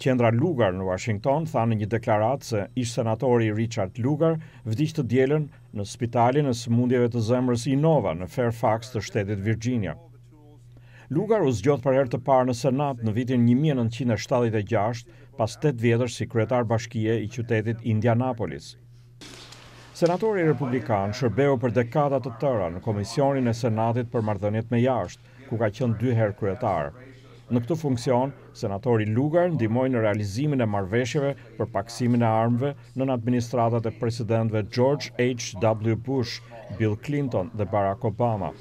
Qendra Lugar në Washington tha në një deklaratë se ish senatori Richard Lugar vdiq të dielën në spitalin e sëmundjeve të zemrës Inova në Fairfax të shtetit Virginia. Lugar u zgjodh për herë të parë në Senat në vitin 1976, pas 8 vjetësh si kryetar bashkie i qytetit Indianapolis. Senatori Republikan shërbeu për dekada të tëra në Komisionin e Senatit për Marrëdhëniet me Jashtë, ku ka qenë dy herë kryetar, në këtë funksion, senatori Lugar ndimoj në realizimin e marveshjeve për paksimin e armëve në në administratat e presidentve George H. W. Bush, Bill Clinton dhe Barack Obama.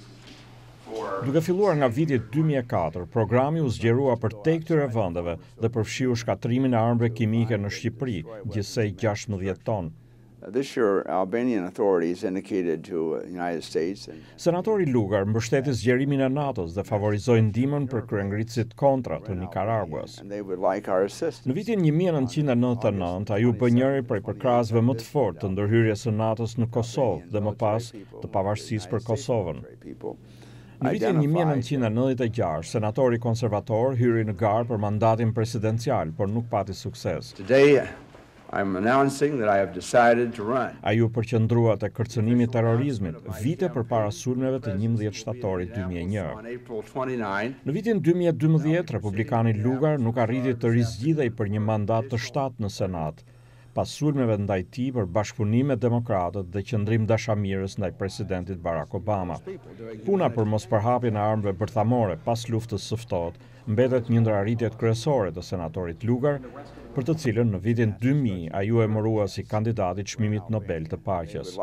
Duke filluar nga vitit 2004, programi u zgjerua për te këtyre vëndeve dhe përfshiu shkatrimin e armëve kimike në Shqipëri, gjithsej 16 tonë. This year, Albanian authorities indicated to the uh, United States... Senatori Lugar mbështetis gjerimin e NATO-s dhe favorizojnë ndimën për kërëngritësit kontra të Nicaraguas. Në vitin 1999, a ju për njëri për i përkrasve më të fort të ndërhyrjes së NATO-s në Kosovë dhe më pas të pavarësis për Kosovën. Në vitin 1996, senatori konservator hyri në garë për mandatin presidencial, por nuk pati sukses. Në I'm announcing that I have decided to run. A ju përqendrua te kërcënimi i terrorizmit vite përpara sulmeve të 11 shtatorit 2001. Në vitin 2012, Republikani Lugar nuk arriti të rizgjidhej për një mandat të shtatë në Senat, pasurmeve ndaj ti për bashkëpunime demokratët dhe qëndrim dashamirës ndaj presidentit Barack Obama. Puna për mos përhapin e armëve bërthamore pas luftës sëftot, mbetet një ndra rritjet të senatorit Lugar, për të cilën në vitin 2000 a ju e mërua si kandidatit shmimit Nobel të paqës.